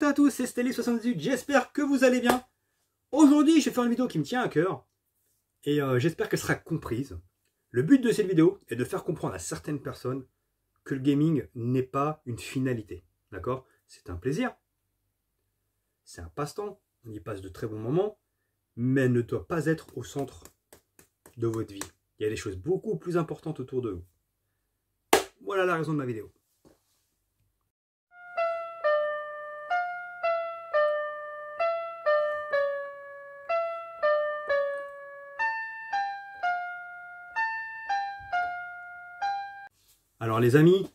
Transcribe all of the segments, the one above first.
Salut à tous, c'est Stelly78, j'espère que vous allez bien. Aujourd'hui, je vais faire une vidéo qui me tient à cœur, et euh, j'espère qu'elle sera comprise. Le but de cette vidéo est de faire comprendre à certaines personnes que le gaming n'est pas une finalité, d'accord C'est un plaisir, c'est un passe-temps, on y passe de très bons moments, mais ne doit pas être au centre de votre vie. Il y a des choses beaucoup plus importantes autour de vous. Voilà la raison de ma vidéo. Alors les amis,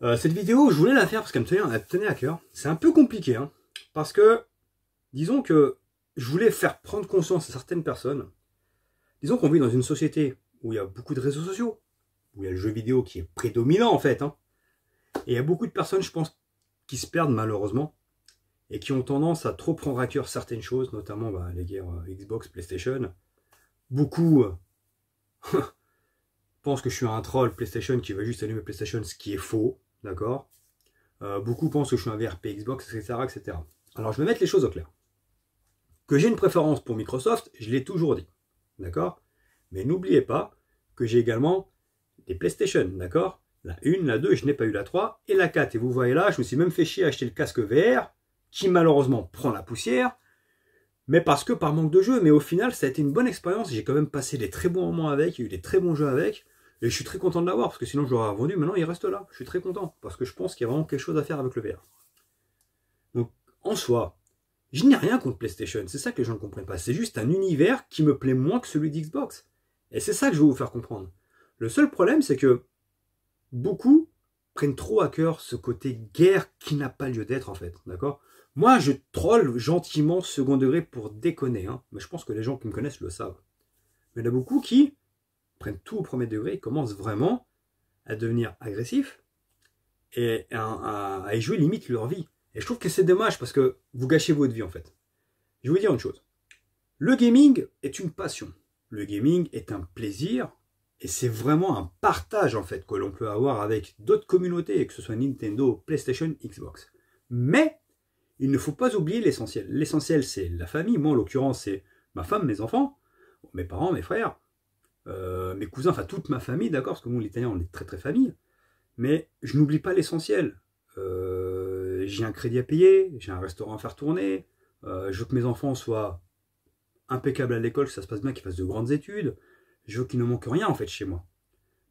euh, cette vidéo, je voulais la faire parce qu'elle me tenait, tenait à cœur. C'est un peu compliqué, hein, parce que, disons que je voulais faire prendre conscience à certaines personnes. Disons qu'on vit dans une société où il y a beaucoup de réseaux sociaux, où il y a le jeu vidéo qui est prédominant en fait. Hein. et il y a beaucoup de personnes, je pense, qui se perdent malheureusement et qui ont tendance à trop prendre à cœur certaines choses, notamment bah, les guerres euh, Xbox, PlayStation. Beaucoup euh, hein, pensent que je suis un troll PlayStation qui va juste allumer PlayStation, ce qui est faux, d'accord euh, Beaucoup pensent que je suis un VRP Xbox, etc., etc. Alors je vais mettre les choses au clair. Que j'ai une préférence pour Microsoft, je l'ai toujours dit, d'accord Mais n'oubliez pas que j'ai également des PlayStation, d'accord La 1, la 2, je n'ai pas eu la 3, et la 4. Et vous voyez là, je me suis même fait chier à acheter le casque VR, qui malheureusement prend la poussière, mais parce que par manque de jeu. Mais au final, ça a été une bonne expérience, j'ai quand même passé des très bons moments avec, il y a eu des très bons jeux avec. Et je suis très content de l'avoir, parce que sinon je l'aurais vendu. Maintenant, il reste là. Je suis très content, parce que je pense qu'il y a vraiment quelque chose à faire avec le VR. Donc, en soi, je n'ai rien contre PlayStation. C'est ça que les gens ne comprennent pas. C'est juste un univers qui me plaît moins que celui d'Xbox. Et c'est ça que je veux vous faire comprendre. Le seul problème, c'est que beaucoup prennent trop à cœur ce côté guerre qui n'a pas lieu d'être, en fait. D'accord Moi, je troll gentiment second degré pour déconner. Hein. mais je pense que les gens qui me connaissent le savent. Mais il y en a beaucoup qui prennent tout au premier degré ils commencent vraiment à devenir agressifs et à, à y jouer limite leur vie. Et je trouve que c'est dommage parce que vous gâchez votre vie en fait. Je vais vous dire une chose. Le gaming est une passion. Le gaming est un plaisir et c'est vraiment un partage en fait que l'on peut avoir avec d'autres communautés, que ce soit Nintendo, PlayStation, Xbox. Mais il ne faut pas oublier l'essentiel. L'essentiel c'est la famille, moi en l'occurrence c'est ma femme, mes enfants, mes parents, mes frères, euh, mes cousins, enfin toute ma famille, d'accord, parce que nous, l'Italien, on est très très famille, mais je n'oublie pas l'essentiel. Euh, j'ai un crédit à payer, j'ai un restaurant à faire tourner, euh, je veux que mes enfants soient impeccables à l'école, que ça se passe bien, qu'ils fassent de grandes études, je veux qu'il ne manque rien en fait chez moi.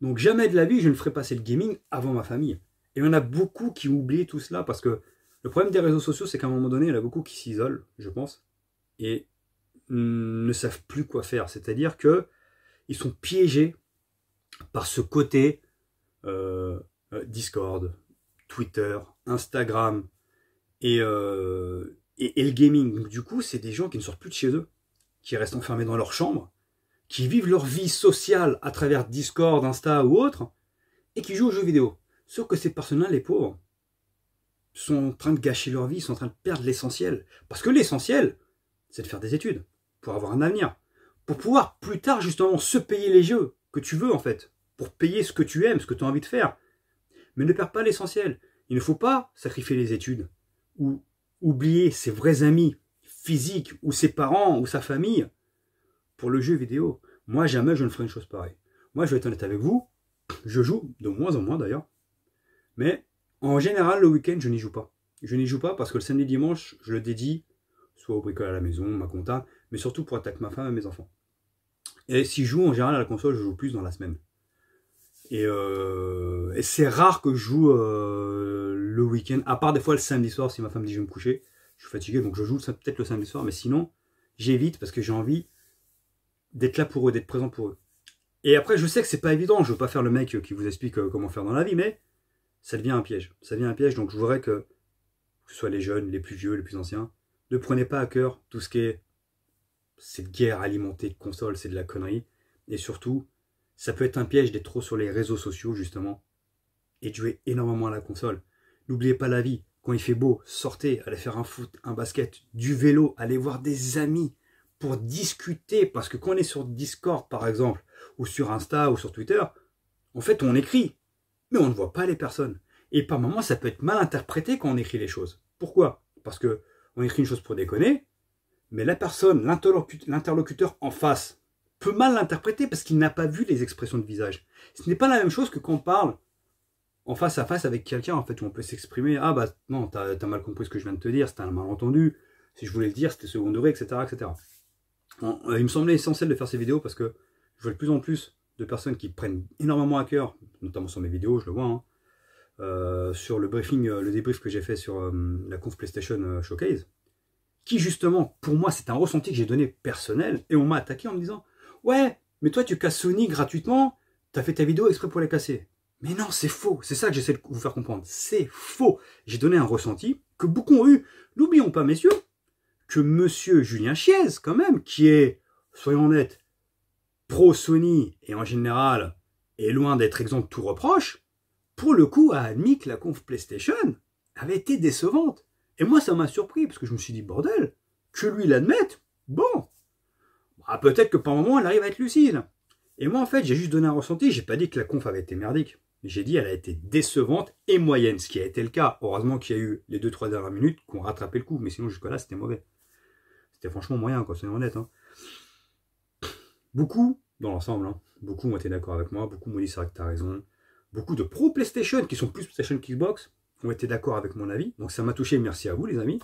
Donc jamais de la vie, je ne ferai passer le gaming avant ma famille. Et il y en a beaucoup qui oublient tout cela, parce que le problème des réseaux sociaux, c'est qu'à un moment donné, il y en a beaucoup qui s'isolent, je pense, et ne savent plus quoi faire. C'est-à-dire que ils sont piégés par ce côté euh, euh, Discord, Twitter, Instagram et, euh, le gaming. du coup, c'est des gens qui ne sortent plus de chez eux, qui restent enfermés dans leur chambre, qui vivent leur vie sociale à travers Discord, Insta ou autre, et qui jouent aux jeux vidéo. Sauf que ces personnes-là, les pauvres, sont en train de gâcher leur vie, sont en train de perdre l'essentiel. Parce que l'essentiel, c'est de faire des études pour avoir un avenir pour pouvoir plus tard justement se payer les jeux que tu veux en fait, pour payer ce que tu aimes, ce que tu as envie de faire. Mais ne perds pas l'essentiel. Il ne faut pas sacrifier les études ou oublier ses vrais amis physiques ou ses parents ou sa famille pour le jeu vidéo. Moi, jamais je ne ferai une chose pareille. Moi, je vais être honnête avec vous, je joue de moins en moins d'ailleurs. Mais en général, le week-end, je n'y joue pas. Je n'y joue pas parce que le samedi dimanche, je le dédie soit au bricolage à la maison, ma compta, mais surtout pour attaquer ma femme et mes enfants. Et si je joue en général à la console, je joue plus dans la semaine. Et, euh, c'est rare que je joue euh, le week-end, à part des fois le samedi soir, si ma femme dit je vais me coucher, je suis fatigué, donc je joue peut-être le samedi soir, mais sinon, j'évite parce que j'ai envie d'être là pour eux, d'être présent pour eux. Et après, je sais que c'est pas évident, je veux pas faire le mec euh, qui vous explique comment faire dans la vie, mais ça devient un piège. Ça devient un piège, donc je voudrais que, que ce soit les jeunes, les plus vieux, les plus anciens, ne prenez pas à cœur tout ce qui est cette guerre alimentée de consoles, c'est de la connerie. Et surtout, ça peut être un piège d'être trop sur les réseaux sociaux, justement, et de jouer énormément à la console. N'oubliez pas la vie. Quand il fait beau, sortez, allez faire un foot, un basket, du vélo, allez voir des amis pour discuter. Parce que quand on est sur Discord, par exemple, ou sur Insta, ou sur Twitter, en fait, on écrit, mais on ne voit pas les personnes. Et par moments, ça peut être mal interprété quand on écrit les choses. Pourquoi Parce que on écrit une chose pour déconner, mais la personne, l'interlocuteur en face, peut mal l'interpréter parce qu'il n'a pas vu les expressions de visage. Ce n'est pas la même chose que quand on parle en face à face avec quelqu'un, en fait, où on peut s'exprimer, ah bah non, t'as mal compris ce que je viens de te dire, c'était un malentendu, si je voulais le dire, c'était second degré, etc. etc. Euh, il me semblait essentiel de faire ces vidéos parce que je vois de plus en plus de personnes qui prennent énormément à cœur, notamment sur mes vidéos, je le vois, hein, euh, sur le briefing, euh, le débrief que j'ai fait sur la conf PlayStation Showcase, qui justement, pour moi, c'est un ressenti que j'ai donné personnel, et on m'a attaqué en me disant « Ouais, mais toi tu casses Sony gratuitement, t'as fait ta vidéo exprès pour les casser. » Mais non, c'est faux, c'est ça que j'essaie de vous faire comprendre, c'est faux. J'ai donné un ressenti que beaucoup ont eu. N'oublions pas, messieurs, que monsieur Julien Chiez, quand même, qui est, soyons honnêtes, pro-Sony, et en général, est loin d'être exempt de tout reproche, pour le coup a admis que la conf PlayStation avait été décevante. Et moi, ça m'a surpris, parce que je me suis dit, bordel, que lui l'admette, bon, ah, peut-être que par moment, elle arrive à être lucide. Et moi, en fait, j'ai juste donné un ressenti, j'ai pas dit que la conf avait été merdique. J'ai dit, elle a été décevante et moyenne, ce qui a été le cas. Heureusement qu'il y a eu les 2-3 dernières minutes ont rattrapé le coup, mais sinon, jusque-là, c'était mauvais. C'était franchement moyen, quoi, soyons honnêtes. Hein. Beaucoup, dans l'ensemble, hein, beaucoup ont été d'accord avec moi, beaucoup m'ont dit, c'est vrai que t'as raison. Beaucoup de pro PlayStation qui sont plus PlayStation Xbox, ont été d'accord avec mon avis. Donc ça m'a touché, merci à vous les amis.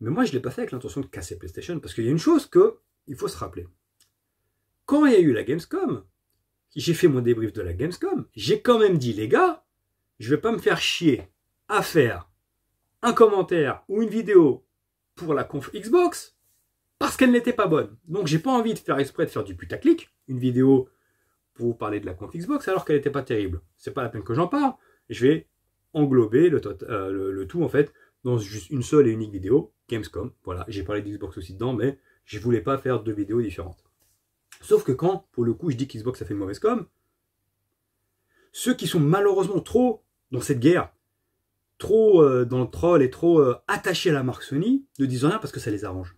Mais moi, je ne l'ai pas fait avec l'intention de casser PlayStation, parce qu'il y a une chose que il faut se rappeler. Quand il y a eu la Gamescom, j'ai fait mon débrief de la Gamescom, j'ai quand même dit, les gars, je ne vais pas me faire chier à faire un commentaire ou une vidéo pour la conf Xbox parce qu'elle n'était pas bonne. Donc j'ai pas envie de faire exprès de faire du putaclic, une vidéo pour vous parler de la conf Xbox alors qu'elle n'était pas terrible. C'est pas la peine que j'en parle. Je vais englober euh, le, tout en fait dans juste une seule et unique vidéo, Gamescom. Voilà, j'ai parlé d'Xbox aussi dedans, mais je voulais pas faire deux vidéos différentes. Sauf que quand, pour le coup, je dis qu'Xbox a fait une mauvaise com, ceux qui sont malheureusement trop dans cette guerre, trop euh, dans le troll et trop euh, attachés à la marque Sony, ne disent rien parce que ça les arrange.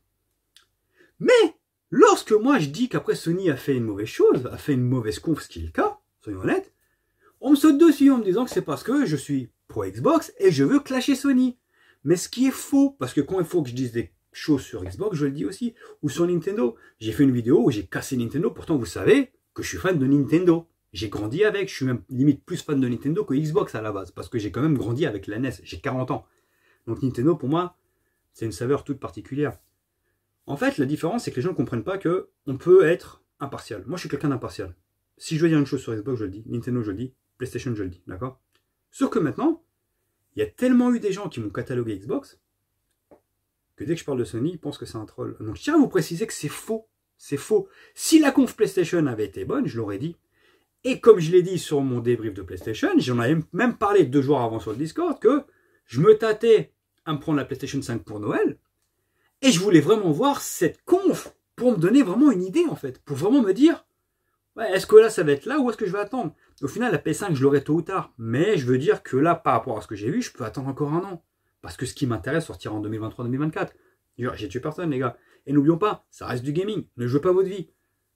Mais lorsque moi je dis qu'après Sony a fait une mauvaise chose, a fait une mauvaise conf, ce qui est le cas, soyons honnêtes, on me saute dessus en me disant que c'est parce que je suis pour Xbox et je veux clasher Sony. Mais ce qui est faux, parce que quand il faut que je dise des choses sur Xbox, je le dis aussi, ou sur Nintendo. J'ai fait une vidéo où j'ai cassé Nintendo, pourtant vous savez que je suis fan de Nintendo. J'ai grandi avec, je suis même limite plus fan de Nintendo que Xbox à la base, parce que j'ai quand même grandi avec la NES, j'ai 40 ans. Donc Nintendo, pour moi, c'est une saveur toute particulière. En fait, la différence, c'est que les gens ne comprennent pas que on peut être impartial. Moi, je suis quelqu'un d'impartial. Si je veux dire une chose sur Xbox, je le dis. Nintendo, je le dis. PlayStation, je le dis. D'accord Sauf que maintenant, il y a tellement eu des gens qui m'ont catalogué Xbox que dès que je parle de Sony, ils pensent que c'est un troll. Donc je tiens à vous préciser que c'est faux. C'est faux. Si la conf PlayStation avait été bonne, je l'aurais dit. Et comme je l'ai dit sur mon débrief de PlayStation, j'en avais même parlé deux jours avant sur le Discord que je me tâtais à me prendre la PlayStation 5 pour Noël. Et je voulais vraiment voir cette conf pour me donner vraiment une idée en fait, pour vraiment me dire est-ce que là ça va être là ou est-ce que je vais attendre Au final, la p 5 je l'aurai tôt ou tard. Mais je veux dire que là, par rapport à ce que j'ai vu, je peux attendre encore un an. Parce que ce qui m'intéresse sortira en 2023-2024. J'ai tué personne, les gars. Et n'oublions pas, ça reste du gaming. Ne jouez pas votre vie.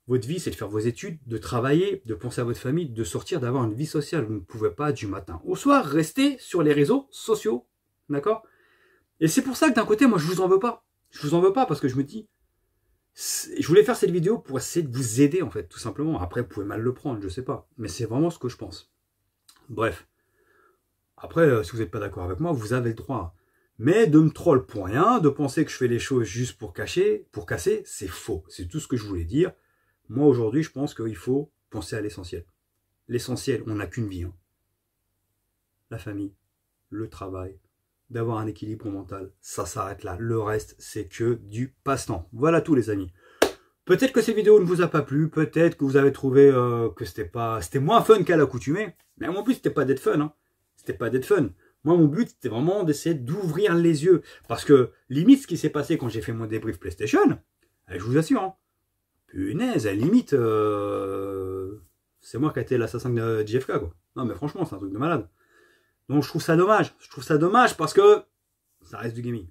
Votre vie, c'est de faire vos études, de travailler, de penser à votre famille, de sortir, d'avoir une vie sociale. Vous ne pouvez pas du matin au soir rester sur les réseaux sociaux. D'accord Et c'est pour ça que d'un côté, moi, je vous en veux pas. Je vous en veux pas parce que je me dis, je voulais faire cette vidéo pour essayer de vous aider en fait, tout simplement. Après, vous pouvez mal le prendre, je sais pas. Mais c'est vraiment ce que je pense. Bref. Après, euh, si vous n'êtes pas d'accord avec moi, vous avez le droit. Mais de me troll pour rien, de penser que je fais les choses juste pour cacher, pour casser, c'est faux. C'est tout ce que je voulais dire. Moi, aujourd'hui, je pense qu'il faut penser à l'essentiel. L'essentiel, on n'a qu'une vie. Hein. La famille, le travail, d'avoir un équilibre mental. Ça s'arrête là. Le reste, c'est que du passe-temps. Voilà tout, les amis. Peut-être que cette vidéo ne vous a pas plu, peut-être que vous avez trouvé euh, que c'était pas, c'était moins fun qu'à l'accoutumée. Mais mon but, c'était pas d'être fun. Hein. C'était pas d'être fun. Moi, mon but, c'était vraiment d'essayer d'ouvrir les yeux. Parce que, limite, ce qui s'est passé quand j'ai fait mon débrief PlayStation, eh, je vous assure, hein. punaise, limite, euh, c'est moi qui ai été l'assassin de JFK, quoi. Non, mais franchement, c'est un truc de malade. Donc je trouve ça dommage. Je trouve ça dommage parce que ça reste du gaming.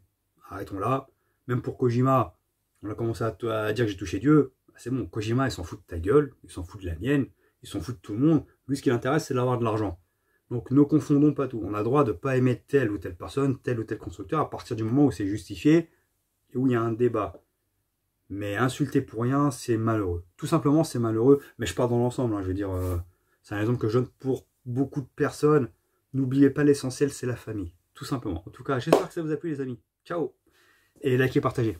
Arrêtons là. Même pour Kojima, on a commencé à, dire que j'ai touché Dieu. Bah, c'est bon, Kojima, il s'en fout de ta gueule, il s'en fout de la mienne, il s'en fout de tout le monde. Lui, ce qui l'intéresse, c'est d'avoir de l'argent. Donc ne confondons pas tout. On a le droit de ne pas aimer telle ou telle personne, tel ou tel constructeur, à partir du moment où c'est justifié et où il y a un débat. Mais insulter pour rien, c'est malheureux. Tout simplement, c'est malheureux. Mais je pars dans l'ensemble. Hein. Je veux dire, euh, c'est un exemple que je donne pour beaucoup de personnes. N'oubliez pas l'essentiel, c'est la famille, tout simplement. En tout cas, j'espère que ça vous a plu les amis. Ciao Et likez, partagez.